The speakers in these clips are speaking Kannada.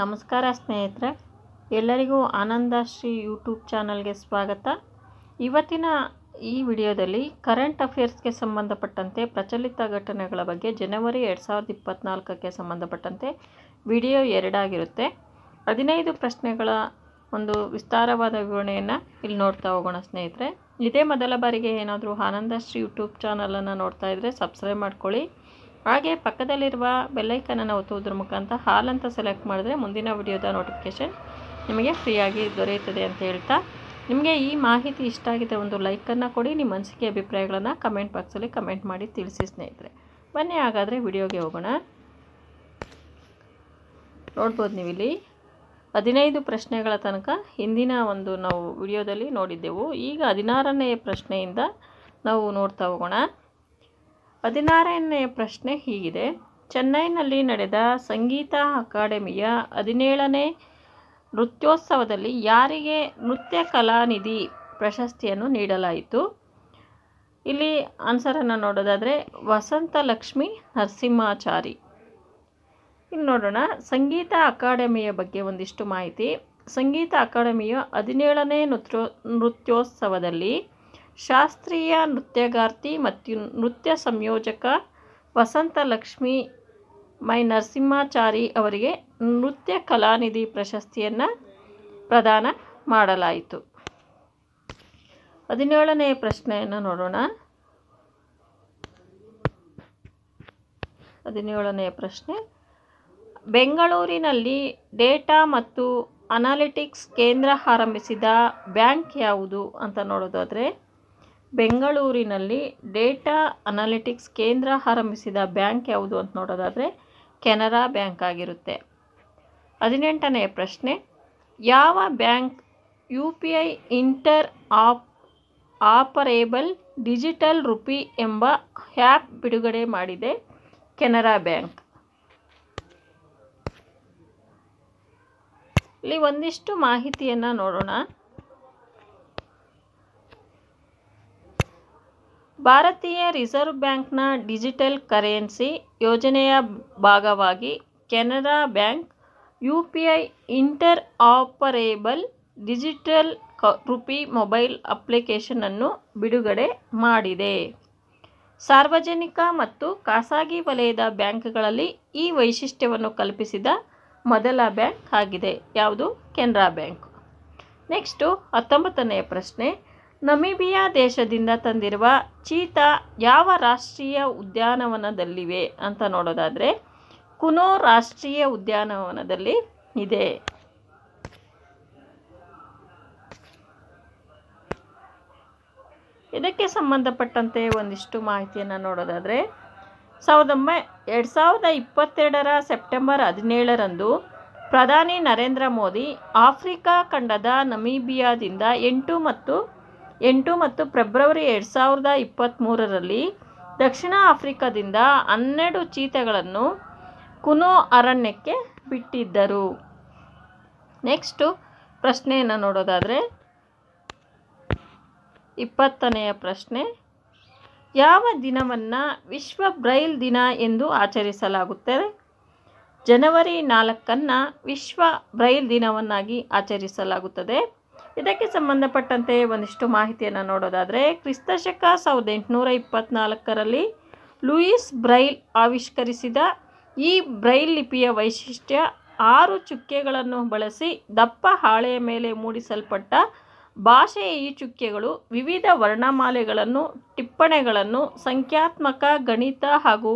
ನಮಸ್ಕಾರ ಸ್ನೇಹಿತರೆ ಎಲ್ಲರಿಗೂ ಆನಂದ ಶ್ರೀ ಯೂಟ್ಯೂಬ್ ಚಾನಲ್ಗೆ ಸ್ವಾಗತ ಇವತ್ತಿನ ಈ ವಿಡಿಯೋದಲ್ಲಿ ಕರೆಂಟ್ ಅಫೇರ್ಸ್ಗೆ ಸಂಬಂಧಪಟ್ಟಂತೆ ಪ್ರಚಲಿತ ಘಟನೆಗಳ ಬಗ್ಗೆ ಜನವರಿ ಎರಡು ಸಾವಿರದ ಇಪ್ಪತ್ತ್ನಾಲ್ಕಕ್ಕೆ ಸಂಬಂಧಪಟ್ಟಂತೆ ವಿಡಿಯೋ ಎರಡಾಗಿರುತ್ತೆ ಹದಿನೈದು ಪ್ರಶ್ನೆಗಳ ಒಂದು ವಿಸ್ತಾರವಾದ ವಿವರಣೆಯನ್ನು ಇಲ್ಲಿ ನೋಡ್ತಾ ಹೋಗೋಣ ಸ್ನೇಹಿತರೆ ಇದೇ ಮೊದಲ ಬಾರಿಗೆ ಏನಾದರೂ ಆನಂದ ಶ್ರೀ ಯೂಟ್ಯೂಬ್ ಚಾನಲನ್ನು ನೋಡ್ತಾ ಇದ್ದರೆ ಸಬ್ಸ್ಕ್ರೈಬ್ ಮಾಡ್ಕೊಳ್ಳಿ ಹಾಗೆ ಪಕ್ಕದಲ್ಲಿರುವ ಬೆಲ್ಲೈಕನನ್ನು ಒತ್ತುವುದ್ರ ಮುಖಾಂತರ ಹಾಲ್ ಅಂತ ಸೆಲೆಕ್ಟ್ ಮಾಡಿದ್ರೆ ಮುಂದಿನ ವಿಡಿಯೋದ ನೋಟಿಫಿಕೇಶನ್ ನಿಮಗೆ ಫ್ರೀಯಾಗಿ ದೊರೆಯುತ್ತದೆ ಅಂತ ಹೇಳ್ತಾ ನಿಮಗೆ ಈ ಮಾಹಿತಿ ಇಷ್ಟ ಆಗಿದೆ ಒಂದು ಲೈಕನ್ನು ಕೊಡಿ ನಿಮ್ಮ ಅನಿಸಿಕೆ ಅಭಿಪ್ರಾಯಗಳನ್ನು ಕಮೆಂಟ್ ಬಾಕ್ಸಲ್ಲಿ ಕಮೆಂಟ್ ಮಾಡಿ ತಿಳಿಸಿ ಸ್ನೇಹಿತರೆ ಬನ್ನಿ ಹಾಗಾದರೆ ವಿಡಿಯೋಗೆ ಹೋಗೋಣ ನೋಡ್ಬೋದು ನೀವು ಇಲ್ಲಿ ಹದಿನೈದು ಪ್ರಶ್ನೆಗಳ ತನಕ ಹಿಂದಿನ ಒಂದು ನಾವು ವಿಡಿಯೋದಲ್ಲಿ ನೋಡಿದ್ದೆವು ಈಗ ಹದಿನಾರನೆಯ ಪ್ರಶ್ನೆಯಿಂದ ನಾವು ನೋಡ್ತಾ ಹೋಗೋಣ ಹದಿನಾರನೆಯ ಪ್ರಶ್ನೆ ಹೀಗಿದೆ ಚೆನ್ನೈನಲ್ಲಿ ನಡೆದ ಸಂಗೀತ ಅಕಾಡೆಮಿಯ ಹದಿನೇಳನೇ ನೃತ್ಯೋತ್ಸವದಲ್ಲಿ ಯಾರಿಗೆ ನೃತ್ಯ ಕಲಾನಿಧಿ ಪ್ರಶಸ್ತಿಯನ್ನು ನೀಡಲಾಯಿತು ಇಲ್ಲಿ ಆನ್ಸರನ್ನು ನೋಡೋದಾದರೆ ಲಕ್ಷ್ಮಿ ನರಸಿಂಹಾಚಾರಿ ಇನ್ನು ನೋಡೋಣ ಸಂಗೀತ ಅಕಾಡೆಮಿಯ ಬಗ್ಗೆ ಒಂದಿಷ್ಟು ಮಾಹಿತಿ ಸಂಗೀತ ಅಕಾಡೆಮಿಯ ಹದಿನೇಳನೇ ನೃತ್ಯೋ ನೃತ್ಯೋತ್ಸವದಲ್ಲಿ ಶಾಸ್ತ್ರೀಯ ನೃತ್ಯಗಾರ್ತಿ ಮತ್ತು ನೃತ್ಯ ಸಂಯೋಜಕ ವಸಂತಲಕ್ಷ್ಮಿ ಮೈ ನರಸಿಂಹಾಚಾರಿ ಅವರಿಗೆ ನೃತ್ಯ ಕಲಾನಿಧಿ ಪ್ರಶಸ್ತಿಯನ್ನು ಪ್ರದಾನ ಮಾಡಲಾಯಿತು ಹದಿನೇಳನೆಯ ಪ್ರಶ್ನೆಯನ್ನು ನೋಡೋಣ ಹದಿನೇಳನೆಯ ಪ್ರಶ್ನೆ ಬೆಂಗಳೂರಿನಲ್ಲಿ ಡೇಟಾ ಮತ್ತು ಅನಾಲಿಟಿಕ್ಸ್ ಕೇಂದ್ರ ಆರಂಭಿಸಿದ ಬ್ಯಾಂಕ್ ಯಾವುದು ಅಂತ ನೋಡೋದಾದರೆ ಬೆಂಗಳೂರಿನಲ್ಲಿ ಡೇಟಾ ಅನಲಿಟಿಕ್ಸ್ ಕೇಂದ್ರ ಆರಂಭಿಸಿದ ಬ್ಯಾಂಕ್ ಯಾವುದು ಅಂತ ನೋಡೋದಾದರೆ ಕೆನರಾ ಬ್ಯಾಂಕ್ ಆಗಿರುತ್ತೆ ಹದಿನೆಂಟನೆಯ ಪ್ರಶ್ನೆ ಯಾವ bank U P I inter op operable digital rupee ಎಂಬ ಆ್ಯಪ್ ಬಿಡುಗಡೆ ಮಾಡಿದೆ ಕೆನರಾ ಬ್ಯಾಂಕ್ ಇಲ್ಲಿ ಒಂದಿಷ್ಟು ಮಾಹಿತಿಯನ್ನು ನೋಡೋಣ ಭಾರತೀಯ ರಿಸರ್ವ್ ಬ್ಯಾಂಕ್ನ ಡಿಜಿಟಲ್ ಕರೆನ್ಸಿ ಯೋಜನೆಯ ಭಾಗವಾಗಿ Canara bank UPI interoperable digital rupee mobile ಅಪ್ಲಿಕೇಶನನ್ನು ಬಿಡುಗಡೆ ಮಾಡಿದೆ ಸಾರ್ವಜನಿಕ ಮತ್ತು ಖಾಸಗಿ ವಲಯದ ಬ್ಯಾಂಕ್ಗಳಲ್ಲಿ ಈ ವೈಶಿಷ್ಟ್ಯವನ್ನು ಕಲ್ಪಿಸಿದ ಮೊದಲ ಬ್ಯಾಂಕ್ ಆಗಿದೆ ಯಾವುದು ಕೆನರಾ ಬ್ಯಾಂಕ್ ನೆಕ್ಸ್ಟು ಹತ್ತೊಂಬತ್ತನೆಯ ಪ್ರಶ್ನೆ ನಮೀಬಿಯಾ ದೇಶದಿಂದ ತಂದಿರುವ ಚೀತಾ ಯಾವ ರಾಷ್ಟ್ರೀಯ ಉದ್ಯಾನವನದಲ್ಲಿವೆ ಅಂತ ನೋಡೋದಾದರೆ ಕುನೋ ರಾಷ್ಟ್ರೀಯ ಉದ್ಯಾನವನದಲ್ಲಿ ಇದೆ ಇದಕ್ಕೆ ಸಂಬಂಧಪಟ್ಟಂತೆ ಒಂದಿಷ್ಟು ಮಾಹಿತಿಯನ್ನು ನೋಡೋದಾದರೆ ಸಾವಿರದೊಂಬ ಎರಡು ಸಾವಿರದ ಇಪ್ಪತ್ತೆರಡರ ಸೆಪ್ಟೆಂಬರ್ ಹದಿನೇಳರಂದು ಪ್ರಧಾನಿ ನರೇಂದ್ರ ಮೋದಿ ಆಫ್ರಿಕಾ ಖಂಡದ ನಮೀಬಿಯಾದಿಂದ ಎಂಟು ಮತ್ತು ಎಂಟು ಮತ್ತು ಫೆಬ್ರವರಿ ಎರಡು ಸಾವಿರದ ಇಪ್ಪತ್ತ್ಮೂರರಲ್ಲಿ ದಕ್ಷಿಣ ಆಫ್ರಿಕಾದಿಂದ ಹನ್ನೆರಡು ಚೀತೆಗಳನ್ನು ಕುನೋ ಅರಣ್ಯಕ್ಕೆ ಬಿಟ್ಟಿದ್ದರು ನೆಕ್ಸ್ಟು ಪ್ರಶ್ನೆಯನ್ನು ನೋಡೋದಾದರೆ ಇಪ್ಪತ್ತನೆಯ ಪ್ರಶ್ನೆ ಯಾವ ದಿನವನ್ನು ವಿಶ್ವ ಬ್ರೈಲ್ ದಿನ ಎಂದು ಆಚರಿಸಲಾಗುತ್ತದೆ ಜನವರಿ ನಾಲ್ಕನ್ನು ವಿಶ್ವ ಬ್ರೈಲ್ ದಿನವನ್ನಾಗಿ ಆಚರಿಸಲಾಗುತ್ತದೆ ಇದಕ್ಕೆ ಸಂಬಂಧಪಟ್ಟಂತೆ ಒಂದಿಷ್ಟು ಮಾಹಿತಿಯನ್ನು ನೋಡೋದಾದರೆ ಕ್ರಿಸ್ತಶಕ ಸಾವಿರದ ಎಂಟುನೂರ ಇಪ್ಪತ್ತ್ನಾಲ್ಕರಲ್ಲಿ ಲೂಯಿಸ್ ಬ್ರೈಲ್ ಆವಿಷ್ಕರಿಸಿದ ಈ ಬ್ರೈಲ್ ಲಿಪಿಯ ವೈಶಿಷ್ಟ್ಯ ಆರು ಚುಕ್ಕೆಗಳನ್ನು ಬಳಸಿ ದಪ್ಪ ಹಾಳೆಯ ಮೇಲೆ ಮೂಡಿಸಲ್ಪಟ್ಟ ಭಾಷೆಯ ಈ ಚುಕ್ಕೆಗಳು ವಿವಿಧ ವರ್ಣಮಾಲೆಗಳನ್ನು ಟಿಪ್ಪಣೆಗಳನ್ನು ಸಂಖ್ಯಾತ್ಮಕ ಗಣಿತ ಹಾಗೂ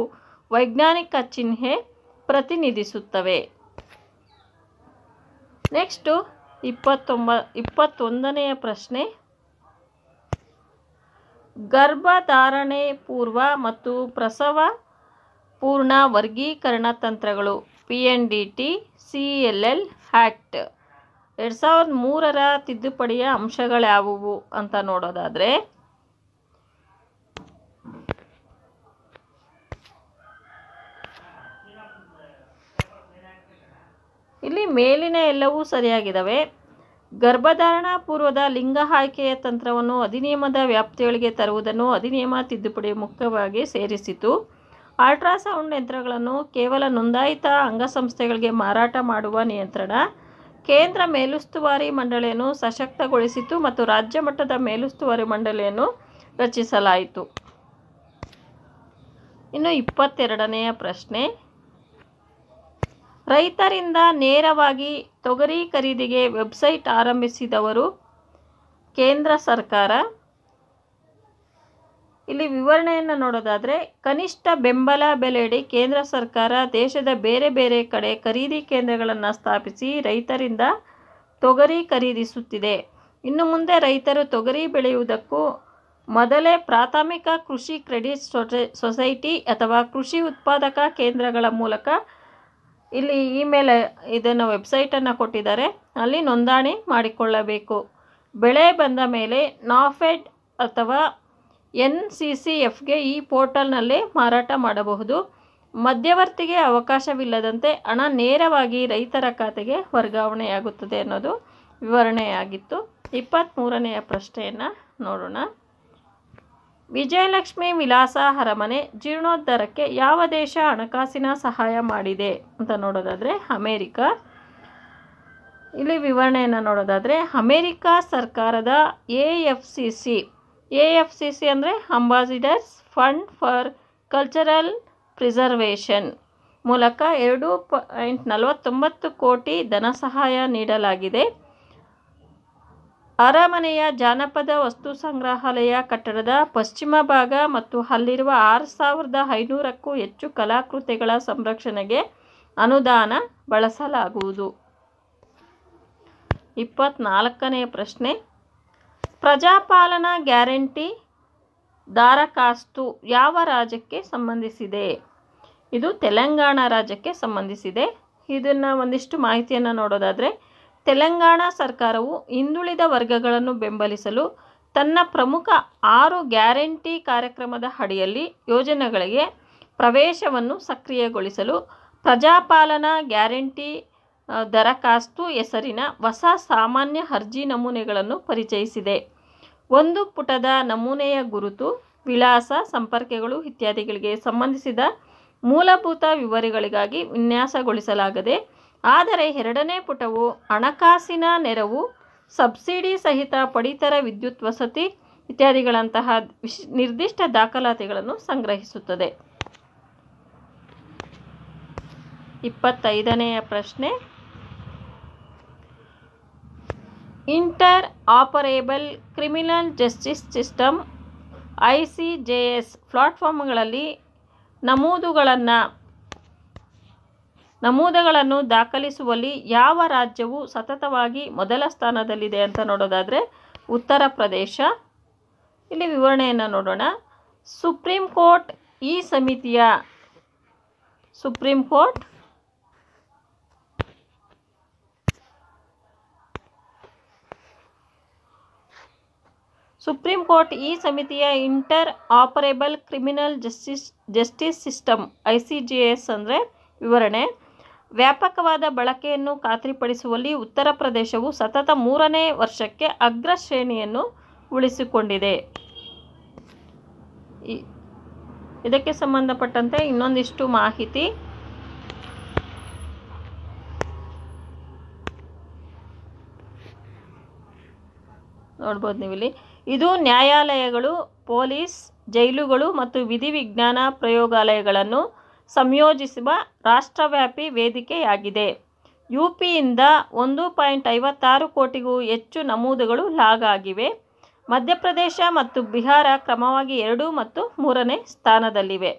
ವೈಜ್ಞಾನಿಕ ಚಿಹ್ನೆ ಪ್ರತಿನಿಧಿಸುತ್ತವೆ ನೆಕ್ಸ್ಟು ಇಪ್ಪತ್ತೊಂಬ ಇಪ್ಪತ್ತೊಂದನೆಯ ಪ್ರಶ್ನೆ ಗರ್ಭಧಾರಣೆ ಪೂರ್ವ ಮತ್ತು ಪ್ರಸವ ಪೂರ್ಣ ವರ್ಗೀಕರಣ ತಂತ್ರಗಳು P N D T C L L act ಎರಡು ಸಾವಿರದ ಮೂರರ ತಿದ್ದುಪಡಿಯ ಅಂಶಗಳ್ಯಾವುವು ಅಂತ ನೋಡೋದಾದರೆ ಇಲ್ಲಿ ಮೇಲಿನ ಎಲ್ಲವೂ ಸರಿಯಾಗಿದ್ದಾವೆ ಗರ್ಭಧಾರಣಾ ಪೂರ್ವದ ಲಿಂಗ ಆಯ್ಕೆಯ ತಂತ್ರವನ್ನು ಅಧಿನಿಯಮದ ವ್ಯಾಪ್ತಿಯೊಳಗೆ ತರುವುದನ್ನು ಅಧಿನಿಯಮ ತಿದ್ದುಪಡಿ ಮುಖ್ಯವಾಗಿ ಸೇರಿಸಿತು ಅಲ್ಟ್ರಾಸೌಂಡ್ ಯಂತ್ರಗಳನ್ನು ಕೇವಲ ನೋಂದಾಯಿತ ಅಂಗಸಂಸ್ಥೆಗಳಿಗೆ ಮಾರಾಟ ಮಾಡುವ ನಿಯಂತ್ರಣ ಕೇಂದ್ರ ಮೇಲುಸ್ತುವಾರಿ ಮಂಡಳಿಯನ್ನು ಸಶಕ್ತಗೊಳಿಸಿತು ಮತ್ತು ರಾಜ್ಯ ಮಟ್ಟದ ಮೇಲುಸ್ತುವಾರಿ ಮಂಡಳಿಯನ್ನು ರಚಿಸಲಾಯಿತು ಇನ್ನು ಇಪ್ಪತ್ತೆರಡನೆಯ ಪ್ರಶ್ನೆ ರೈತರಿಂದ ನೇರವಾಗಿ ತೊಗರಿ ಖರೀದಿಗೆ ವೆಬ್ಸೈಟ್ ಆರಂಭಿಸಿದವರು ಕೇಂದ್ರ ಸರ್ಕಾರ ಇಲ್ಲಿ ವಿವರಣೆಯನ್ನು ನೋಡೋದಾದರೆ ಕನಿಷ್ಠ ಬೆಂಬಲ ಬೆಲೆಯಡಿ ಕೇಂದ್ರ ಸರ್ಕಾರ ದೇಶದ ಬೇರೆ ಬೇರೆ ಕಡೆ ಖರೀದಿ ಕೇಂದ್ರಗಳನ್ನು ಸ್ಥಾಪಿಸಿ ರೈತರಿಂದ ತೊಗರಿ ಖರೀದಿಸುತ್ತಿದೆ ಇನ್ನು ಮುಂದೆ ರೈತರು ತೊಗರಿ ಬೆಳೆಯುವುದಕ್ಕೂ ಮೊದಲೇ ಪ್ರಾಥಮಿಕ ಕೃಷಿ ಕ್ರೆಡಿಟ್ ಸೊಸೈಟಿ ಅಥವಾ ಕೃಷಿ ಉತ್ಪಾದಕ ಕೇಂದ್ರಗಳ ಮೂಲಕ ಇಲ್ಲಿ ಇಮೇಲ್ ಇದನ್ನು ವೆಬ್ಸೈಟನ್ನು ಕೊಟ್ಟಿದ್ದಾರೆ ಅಲ್ಲಿ ನೋಂದಣಿ ಮಾಡಿಕೊಳ್ಳಬೇಕು ಬೆಳೆ ಬಂದ ಮೇಲೆ ನಾಫೆಡ್ ಅಥವಾ ಎನ್ ಸಿ ಸಿ ಎಫ್ಗೆ ಈ ಪೋರ್ಟಲ್ನಲ್ಲಿ ಮಾರಾಟ ಮಾಡಬಹುದು ಮಧ್ಯವರ್ತಿಗೆ ಅವಕಾಶವಿಲ್ಲದಂತೆ ಹಣ ನೇರವಾಗಿ ರೈತರ ಖಾತೆಗೆ ವರ್ಗಾವಣೆಯಾಗುತ್ತದೆ ಅನ್ನೋದು ವಿವರಣೆಯಾಗಿತ್ತು ಇಪ್ಪತ್ತ್ಮೂರನೆಯ ಪ್ರಶ್ನೆಯನ್ನು ನೋಡೋಣ ವಿಜಯಲಕ್ಷ್ಮಿ ವಿಲಾಸ ಅರಮನೆ ಜೀರ್ಣೋದ್ಧಾರಕ್ಕೆ ಯಾವ ದೇಶ ಹಣಕಾಸಿನ ಸಹಾಯ ಮಾಡಿದೆ ಅಂತ ನೋಡೋದಾದರೆ ಅಮೇರಿಕ ಇಲ್ಲಿ ವಿವರಣೆಯನ್ನು ನೋಡೋದಾದರೆ ಅಮೇರಿಕ ಸರ್ಕಾರದ A F C C A F C C ಅಂದರೆ ambassadors fund for cultural preservation ಮೂಲಕ ಎರಡು ಪಾಯಿಂಟ್ ನಲವತ್ತೊಂಬತ್ತು ಕೋಟಿ ಧನ ಸಹಾಯ ನೀಡಲಾಗಿದೆ ಅರಮನೆಯ ಜಾನಪದ ವಸ್ತು ಸಂಗ್ರಹಾಲಯ ಕಟ್ಟಡದ ಪಶ್ಚಿಮ ಭಾಗ ಮತ್ತು ಅಲ್ಲಿರುವ ಆರು ಸಾವಿರದ ಐನೂರಕ್ಕೂ ಹೆಚ್ಚು ಕಲಾಕೃತಿಗಳ ಸಂರಕ್ಷಣೆಗೆ ಅನುದಾನ ಬಳಸಲಾಗುವುದು ಇಪ್ಪತ್ನಾಲ್ಕನೇ ಪ್ರಶ್ನೆ ಪ್ರಜಾಪಾಲನಾ ಗ್ಯಾರಂಟಿ ದಾರಕಾಸ್ತು ಯಾವ ರಾಜ್ಯಕ್ಕೆ ಸಂಬಂಧಿಸಿದೆ ಇದು ತೆಲಂಗಾಣ ರಾಜ್ಯಕ್ಕೆ ಸಂಬಂಧಿಸಿದೆ ಇದನ್ನು ಒಂದಿಷ್ಟು ಮಾಹಿತಿಯನ್ನು ನೋಡೋದಾದರೆ ತೆಲಂಗಾಣ ಸರ್ಕಾರವು ಹಿಂದುಳಿದ ವರ್ಗಗಳನ್ನು ಬೆಂಬಲಿಸಲು ತನ್ನ ಪ್ರಮುಖ ಆರು ಗ್ಯಾರಂಟಿ ಕಾರ್ಯಕ್ರಮದ ಅಡಿಯಲ್ಲಿ ಯೋಜನೆಗಳಿಗೆ ಪ್ರವೇಶವನ್ನು ಸಕ್ರಿಯಗೊಳಿಸಲು ಪ್ರಜಾಪಾಲನಾ ಗ್ಯಾರಂಟಿ ದರಖಾಸ್ತು ಹೆಸರಿನ ಹೊಸ ಸಾಮಾನ್ಯ ಅರ್ಜಿ ನಮೂನೆಗಳನ್ನು ಪರಿಚಯಿಸಿದೆ ಒಂದು ಪುಟದ ನಮೂನೆಯ ಗುರುತು ವಿಳಾಸ ಸಂಪರ್ಕಗಳು ಇತ್ಯಾದಿಗಳಿಗೆ ಸಂಬಂಧಿಸಿದ ಮೂಲಭೂತ ವಿವರಗಳಿಗಾಗಿ ವಿನ್ಯಾಸಗೊಳಿಸಲಾಗದೆ ಆದರೆ ಎರಡನೇ ಪುಟವು ಹಣಕಾಸಿನ ನೆರವು ಸಬ್ಸಿಡಿ ಸಹಿತ ಪಡಿತರ ವಿದ್ಯುತ್ ವಸತಿ ಇತ್ಯಾದಿಗಳಂತಹ ವಿಶ್ ನಿರ್ದಿಷ್ಟ ದಾಖಲಾತಿಗಳನ್ನು ಸಂಗ್ರಹಿಸುತ್ತದೆ ಇಪ್ಪತ್ತೈದನೆಯ ಪ್ರಶ್ನೆ interoperable criminal justice system I C J S ಪ್ಲಾಟ್ಫಾರ್ಮ್ಗಳಲ್ಲಿ ನಮೂದುಗಳನ್ನು ನಮೂದುಗಳನ್ನು ದಾಖಲಿಸುವಲ್ಲಿ ಯಾವ ರಾಜ್ಯವು ಸತತವಾಗಿ ಮೊದಲ ಸ್ಥಾನದಲ್ಲಿದೆ ಅಂತ ನೋಡೋದಾದರೆ ಉತ್ತರ ಪ್ರದೇಶ ಇಲ್ಲಿ ವಿವರಣೆಯನ್ನು ನೋಡೋಣ ಸುಪ್ರೀಂ ಕೋರ್ಟ್ ಈ ಸಮಿತಿಯ ಸುಪ್ರೀಂ ಕೋರ್ಟ್ ಸುಪ್ರೀಂ ಕೋರ್ಟ್ ಈ ಸಮಿತಿಯ interoperable criminal justice justice system I C G S ಅಂದರೆ ವಿವರಣೆ ವ್ಯಾಪಕವಾದ ಬಳಕೆಯನ್ನು ಖಾತ್ರಿಪಡಿಸುವಲ್ಲಿ ಉತ್ತರ ಪ್ರದೇಶವು ಸತತ ಮೂರನೇ ವರ್ಷಕ್ಕೆ ಅಗ್ರ ಶ್ರೇಣಿಯನ್ನು ಉಳಿಸಿಕೊಂಡಿದೆ ಇದಕ್ಕೆ ಸಂಬಂಧಪಟ್ಟಂತೆ ಇನ್ನೊಂದಿಷ್ಟು ಮಾಹಿತಿ ನೋಡ್ಬೋದು ನೀವು ಇಲ್ಲಿ ಇದು ನ್ಯಾಯಾಲಯಗಳು ಪೊಲೀಸ್ ಜೈಲುಗಳು ಮತ್ತು ವಿಧಿವಿಜ್ಞಾನ ಪ್ರಯೋಗಾಲಯಗಳನ್ನು ಸಂಯೋಜಿಸುವ ರಾಷ್ಟ್ರವ್ಯಾಪಿ ವೇದಿಕೆಯಾಗಿದೆ ಪಿಯಿಂದ ಒಂದು ಪಾಯಿಂಟ್ ಐವತ್ತಾರು ಕೋಟಿಗೂ ಹೆಚ್ಚು ನಮೂದುಗಳು ಲಾಗಾಗಿವೆ ಮಧ್ಯಪ್ರದೇಶ ಮತ್ತು ಬಿಹಾರ ಕ್ರಮವಾಗಿ ಎರಡು ಮತ್ತು ಮೂರನೇ ಸ್ಥಾನದಲ್ಲಿವೆ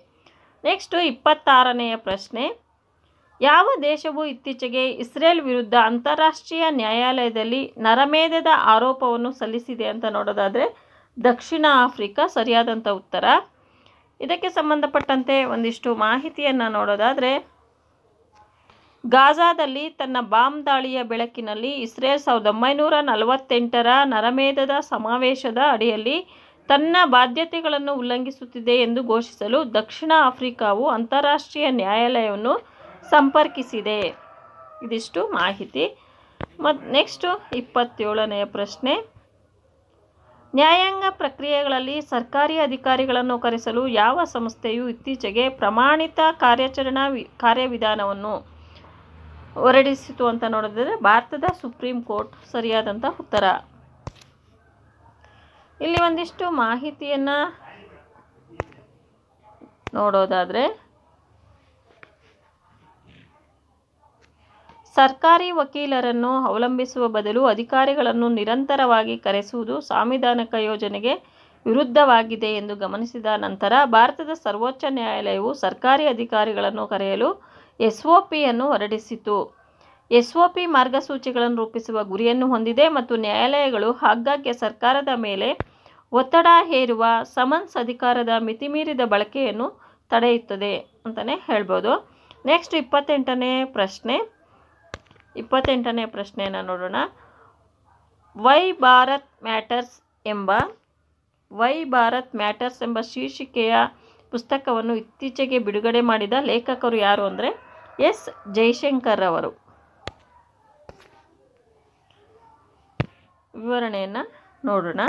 ನೆಕ್ಸ್ಟು ಇಪ್ಪತ್ತಾರನೆಯ ಪ್ರಶ್ನೆ ಯಾವ ದೇಶವು ಇತ್ತೀಚೆಗೆ ಇಸ್ರೇಲ್ ವಿರುದ್ಧ ಅಂತಾರಾಷ್ಟ್ರೀಯ ನ್ಯಾಯಾಲಯದಲ್ಲಿ ನರಮೇಧದ ಆರೋಪವನ್ನು ಸಲ್ಲಿಸಿದೆ ಅಂತ ನೋಡೋದಾದರೆ ದಕ್ಷಿಣ ಆಫ್ರಿಕಾ ಸರಿಯಾದಂಥ ಉತ್ತರ ಇದಕ್ಕೆ ಸಂಬಂಧಪಟ್ಟಂತೆ ಒಂದಿಷ್ಟು ಮಾಹಿತಿಯನ್ನು ನೋಡೋದಾದರೆ ಗಾಜಾದಲ್ಲಿ ತನ್ನ ಬಾಂಬ್ ದಾಳಿಯ ಬೆಳಕಿನಲ್ಲಿ ಇಸ್ರೇಲ್ ಸಾವಿರದ ಒಂಬೈನೂರ ನಲವತ್ತೆಂಟರ ನರಮೇಧದ ಸಮಾವೇಶದ ಅಡಿಯಲ್ಲಿ ತನ್ನ ಬಾಧ್ಯತೆಗಳನ್ನು ಉಲ್ಲಂಘಿಸುತ್ತಿದೆ ಎಂದು ಘೋಷಿಸಲು ದಕ್ಷಿಣ ಆಫ್ರಿಕಾವು ಅಂತಾರಾಷ್ಟ್ರೀಯ ನ್ಯಾಯಾಲಯವನ್ನು ಸಂಪರ್ಕಿಸಿದೆ ಇದಿಷ್ಟು ಮಾಹಿತಿ ಮತ್ತು ನೆಕ್ಸ್ಟು ಇಪ್ಪತ್ತೇಳನೆಯ ಪ್ರಶ್ನೆ ನ್ಯಾಯಾಂಗ ಪ್ರಕ್ರಿಯೆಗಳಲ್ಲಿ ಸರ್ಕಾರಿ ಅಧಿಕಾರಿಗಳನ್ನು ಕರೆಸಲು ಯಾವ ಸಂಸ್ಥೆಯು ಇತ್ತೀಚೆಗೆ ಪ್ರಮಾಣಿತ ಕಾರ್ಯಾಚರಣಾ ವಿ ಕಾರ್ಯವಿಧಾನವನ್ನು ಹೊರಡಿಸಿತು ಅಂತ ನೋಡಿದ್ರೆ ಭಾರತದ ಸುಪ್ರೀಂ ಕೋರ್ಟ್ ಸರಿಯಾದಂಥ ಉತ್ತರ ಇಲ್ಲಿ ಒಂದಿಷ್ಟು ಮಾಹಿತಿಯನ್ನು ನೋಡೋದಾದರೆ ಸರ್ಕಾರಿ ವಕೀಲರನ್ನು ಅವಲಂಬಿಸುವ ಬದಲು ಅಧಿಕಾರಿಗಳನ್ನು ನಿರಂತರವಾಗಿ ಕರೆಸುವುದು ಸಾಂವಿಧಾನಿಕ ಯೋಜನೆಗೆ ವಿರುದ್ಧವಾಗಿದೆ ಎಂದು ಗಮನಿಸಿದ ನಂತರ ಭಾರತದ ಸರ್ವೋಚ್ಚ ನ್ಯಾಯಾಲಯವು ಸರ್ಕಾರಿ ಅಧಿಕಾರಿಗಳನ್ನು ಕರೆಯಲು ಪಿಯನ್ನು ಹೊರಡಿಸಿತು ಪಿ ಮಾರ್ಗಸೂಚಿಗಳನ್ನು ರೂಪಿಸುವ ಗುರಿಯನ್ನು ಹೊಂದಿದೆ ಮತ್ತು ನ್ಯಾಯಾಲಯಗಳು ಆಗಾಗ್ಗೆ ಸರ್ಕಾರದ ಮೇಲೆ ಒತ್ತಡ ಹೇರುವ ಸಮನ್ಸ್ ಅಧಿಕಾರದ ಮಿತಿಮೀರಿದ ಬಳಕೆಯನ್ನು ತಡೆಯುತ್ತದೆ ಅಂತಲೇ ಹೇಳ್ಬೋದು ನೆಕ್ಸ್ಟ್ ಇಪ್ಪತ್ತೆಂಟನೇ ಪ್ರಶ್ನೆ ಇಪ್ಪತ್ತೆಂಟನೇ ಪ್ರಶ್ನೆಯನ್ನು ನೋಡೋಣ ವೈ ಭಾರತ್ ಮ್ಯಾಟರ್ಸ್ ಎಂಬ ವೈ ಭಾರತ್ ಮ್ಯಾಟರ್ಸ್ ಎಂಬ ಶೀರ್ಷಿಕೆಯ ಪುಸ್ತಕವನ್ನು ಇತ್ತೀಚೆಗೆ ಬಿಡುಗಡೆ ಮಾಡಿದ ಲೇಖಕರು ಯಾರು ಅಂದರೆ ಎಸ್ ಜೈಶಂಕರ್ ಅವರು ವಿವರಣೆಯನ್ನು ನೋಡೋಣ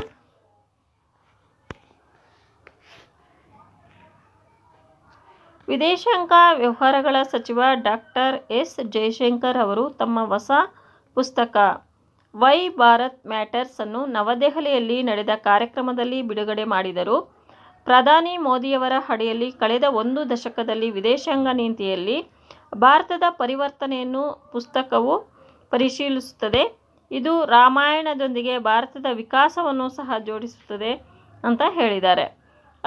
ವಿದೇಶಾಂಗ ವ್ಯವಹಾರಗಳ ಸಚಿವ ಡಾಕ್ಟರ್ ಎಸ್ ಜಯಶಂಕರ್ ಅವರು ತಮ್ಮ ಹೊಸ ಪುಸ್ತಕ ವೈ ಭಾರತ್ ಮ್ಯಾಟರ್ಸ್ ಅನ್ನು ನವದೆಹಲಿಯಲ್ಲಿ ನಡೆದ ಕಾರ್ಯಕ್ರಮದಲ್ಲಿ ಬಿಡುಗಡೆ ಮಾಡಿದರು ಪ್ರಧಾನಿ ಮೋದಿಯವರ ಅಡಿಯಲ್ಲಿ ಕಳೆದ ಒಂದು ದಶಕದಲ್ಲಿ ವಿದೇಶಾಂಗ ನೀತಿಯಲ್ಲಿ ಭಾರತದ ಪರಿವರ್ತನೆಯನ್ನು ಪುಸ್ತಕವು ಪರಿಶೀಲಿಸುತ್ತದೆ ಇದು ರಾಮಾಯಣದೊಂದಿಗೆ ಭಾರತದ ವಿಕಾಸವನ್ನು ಸಹ ಜೋಡಿಸುತ್ತದೆ ಅಂತ ಹೇಳಿದ್ದಾರೆ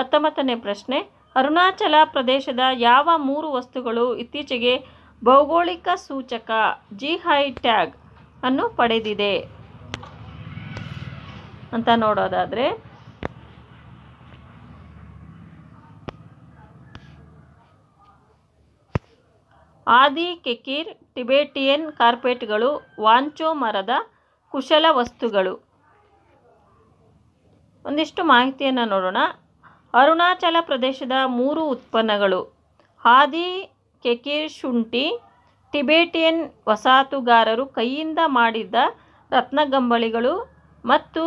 ಹತ್ತೊಂಬತ್ತನೇ ಪ್ರಶ್ನೆ ಅರುಣಾಚಲ ಪ್ರದೇಶದ ಯಾವ ಮೂರು ವಸ್ತುಗಳು ಇತ್ತೀಚೆಗೆ ಭೌಗೋಳಿಕ ಸೂಚಕ ಜಿಹೈ ಟ್ಯಾಗ್ ಅನ್ನು ಪಡೆದಿದೆ ಅಂತ ನೋಡೋದಾದರೆ ಆದಿ ಕೆಕಿರ್ ಟಿಬೆಟಿಯನ್ ಕಾರ್ಪೆಟ್ಗಳು ವಾಂಚೋ ಮರದ ಕುಶಲ ವಸ್ತುಗಳು ಒಂದಿಷ್ಟು ಮಾಹಿತಿಯನ್ನು ನೋಡೋಣ ಅರುಣಾಚಲ ಪ್ರದೇಶದ ಮೂರು ಉತ್ಪನ್ನಗಳು ಹಾದಿ ಕೆಕಿರ್ ಶುಂಠಿ ಟಿಬೇಟಿಯನ್ ವಸಾಹತುಗಾರರು ಕೈಯಿಂದ ಮಾಡಿದ್ದ ರತ್ನಗಂಬಳಿಗಳು ಮತ್ತು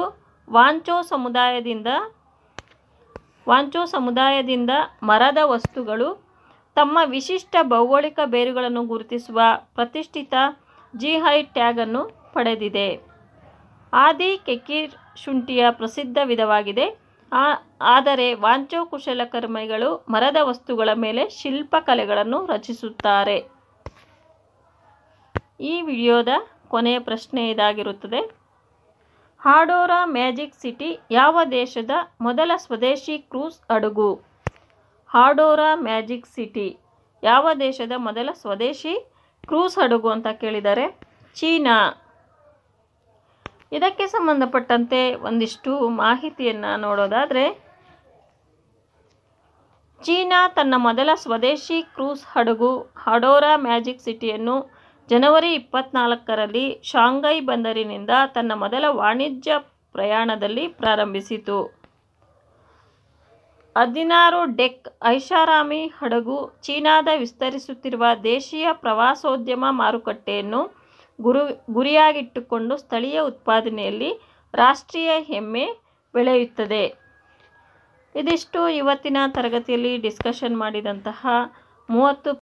ವಾಂಚೋ ಸಮುದಾಯದಿಂದ ವಾಂಚೋ ಸಮುದಾಯದಿಂದ ಮರದ ವಸ್ತುಗಳು ತಮ್ಮ ವಿಶಿಷ್ಟ ಭೌಗೋಳಿಕ ಬೇರುಗಳನ್ನು ಗುರುತಿಸುವ ಪ್ರತಿಷ್ಠಿತ ಜಿಹೈ ಟ್ಯಾಗ್ ಅನ್ನು ಪಡೆದಿದೆ ಆದಿ ಕೆಕಿರ್ ಶುಂಠಿಯ ಪ್ರಸಿದ್ಧ ವಿಧವಾಗಿದೆ ಆದರೆ ವಾಂಚೋ ಕುಶಲಕರ್ಮಿಗಳು ಮರದ ವಸ್ತುಗಳ ಮೇಲೆ ಶಿಲ್ಪಕಲೆಗಳನ್ನು ರಚಿಸುತ್ತಾರೆ ಈ ವಿಡಿಯೋದ ಕೊನೆಯ ಪ್ರಶ್ನೆ ಇದಾಗಿರುತ್ತದೆ ಹಾಡೋರಾ ಮ್ಯಾಜಿಕ್ ಸಿಟಿ ಯಾವ ದೇಶದ ಮೊದಲ ಸ್ವದೇಶಿ ಕ್ರೂಸ್ ಹಡಗು ಹಾಡೋರಾ ಮ್ಯಾಜಿಕ್ ಸಿಟಿ ಯಾವ ದೇಶದ ಮೊದಲ ಸ್ವದೇಶಿ ಕ್ರೂಸ್ ಹಡಗು ಅಂತ ಕೇಳಿದರೆ ಚೀನಾ ಇದಕ್ಕೆ ಸಂಬಂಧಪಟ್ಟಂತೆ ಒಂದಿಷ್ಟು ಮಾಹಿತಿಯನ್ನು ನೋಡೋದಾದರೆ ಚೀನಾ ತನ್ನ ಮೊದಲ ಸ್ವದೇಶಿ ಕ್ರೂಸ್ ಹಡಗು ಹಡೋರಾ ಮ್ಯಾಜಿಕ್ ಸಿಟಿಯನ್ನು ಜನವರಿ ಇಪ್ಪತ್ನಾಲ್ಕರಲ್ಲಿ ಶಾಂಘೈ ಬಂದರಿನಿಂದ ತನ್ನ ಮೊದಲ ವಾಣಿಜ್ಯ ಪ್ರಯಾಣದಲ್ಲಿ ಪ್ರಾರಂಭಿಸಿತು ಹದಿನಾರು ಡೆಕ್ ಐಷಾರಾಮಿ ಹಡಗು ಚೀನಾದ ವಿಸ್ತರಿಸುತ್ತಿರುವ ದೇಶೀಯ ಪ್ರವಾಸೋದ್ಯಮ ಮಾರುಕಟ್ಟೆಯನ್ನು ಗುರು ಗುರಿಯಾಗಿಟ್ಟುಕೊಂಡು ಸ್ಥಳೀಯ ಉತ್ಪಾದನೆಯಲ್ಲಿ ರಾಷ್ಟ್ರೀಯ ಹೆಮ್ಮೆ ಬೆಳೆಯುತ್ತದೆ ಇದಿಷ್ಟು ಇವತ್ತಿನ ತರಗತಿಯಲ್ಲಿ ಡಿಸ್ಕಷನ್ ಮಾಡಿದಂತಹ ಮೂವತ್ತು